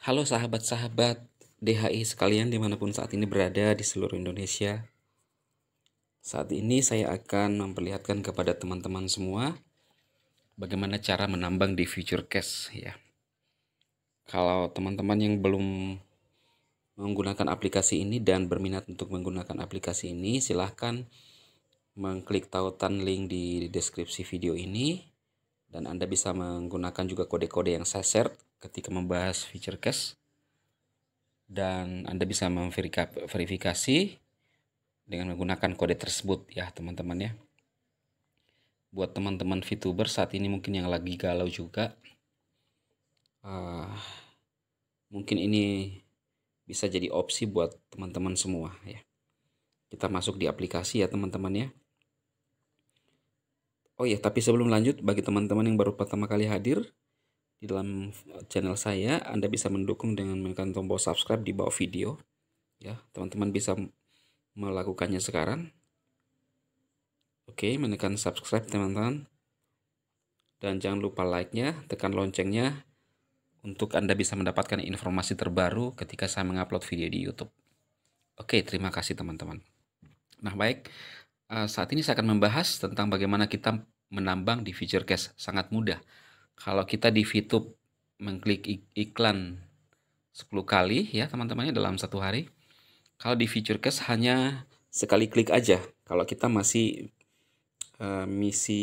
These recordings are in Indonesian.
Halo sahabat-sahabat DHI sekalian dimanapun saat ini berada di seluruh Indonesia. Saat ini saya akan memperlihatkan kepada teman-teman semua bagaimana cara menambang di future cash ya. Kalau teman-teman yang belum menggunakan aplikasi ini dan berminat untuk menggunakan aplikasi ini silahkan mengklik tautan link di deskripsi video ini dan Anda bisa menggunakan juga kode-kode yang saya share ketika membahas feature cache dan Anda bisa memverifikasi dengan menggunakan kode tersebut ya teman-teman ya. Buat teman-teman VTuber saat ini mungkin yang lagi galau juga. Uh, mungkin ini bisa jadi opsi buat teman-teman semua ya. Kita masuk di aplikasi ya teman-teman ya. Oh ya, tapi sebelum lanjut bagi teman-teman yang baru pertama kali hadir, di dalam eh, channel saya. Anda bisa mendukung dengan menekan tombol subscribe di bawah video. Ya, teman-teman bisa melakukannya sekarang. Oke, menekan subscribe teman-teman. Dan jangan lupa like-nya, tekan loncengnya untuk Anda bisa mendapatkan informasi terbaru ketika saya mengupload video di YouTube. Oke, terima kasih teman-teman. Nah, baik. Eh, saat ini saya akan membahas tentang bagaimana kita menambang di feature cache. Sangat mudah kalau kita di VTube mengklik iklan 10 kali ya teman-temannya dalam satu hari. Kalau di Feature case hanya sekali klik aja. Kalau kita masih uh, misi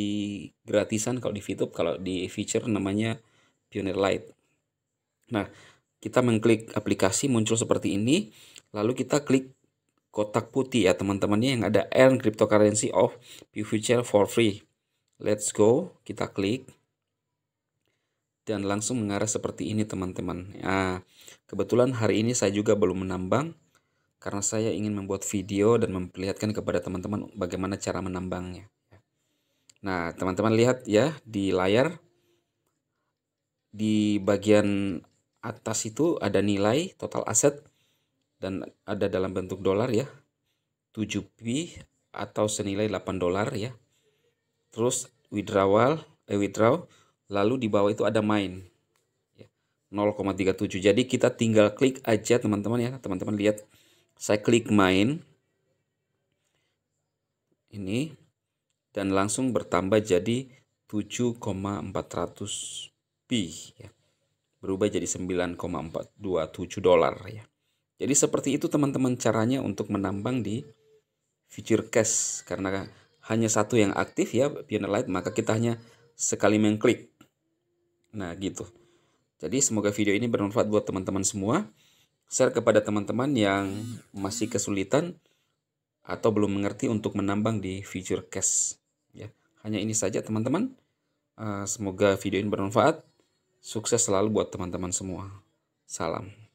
gratisan kalau di VTube, kalau di feature namanya Pioneer Light. Nah, kita mengklik aplikasi muncul seperti ini, lalu kita klik kotak putih ya teman-temannya yang ada earn cryptocurrency of future for free. Let's go, kita klik dan langsung mengarah seperti ini teman-teman. Ya, kebetulan hari ini saya juga belum menambang karena saya ingin membuat video dan memperlihatkan kepada teman-teman bagaimana cara menambangnya. Nah, teman-teman lihat ya di layar di bagian atas itu ada nilai total aset dan ada dalam bentuk dolar ya. 7P atau senilai 8 dolar ya. Terus withdrawal, eh withdraw lalu di bawah itu ada main 0,37 ya, jadi kita tinggal klik aja teman-teman ya teman-teman lihat saya klik main ini dan langsung bertambah jadi 7,400 pi ya. berubah jadi 9,427 dolar ya jadi seperti itu teman-teman caranya untuk menambang di future cash karena hanya satu yang aktif ya Pioneer light maka kita hanya sekali mengklik Nah, gitu. Jadi semoga video ini bermanfaat buat teman-teman semua. Share kepada teman-teman yang masih kesulitan atau belum mengerti untuk menambang di future cash Ya, hanya ini saja teman-teman. Eh, semoga video ini bermanfaat. Sukses selalu buat teman-teman semua. Salam.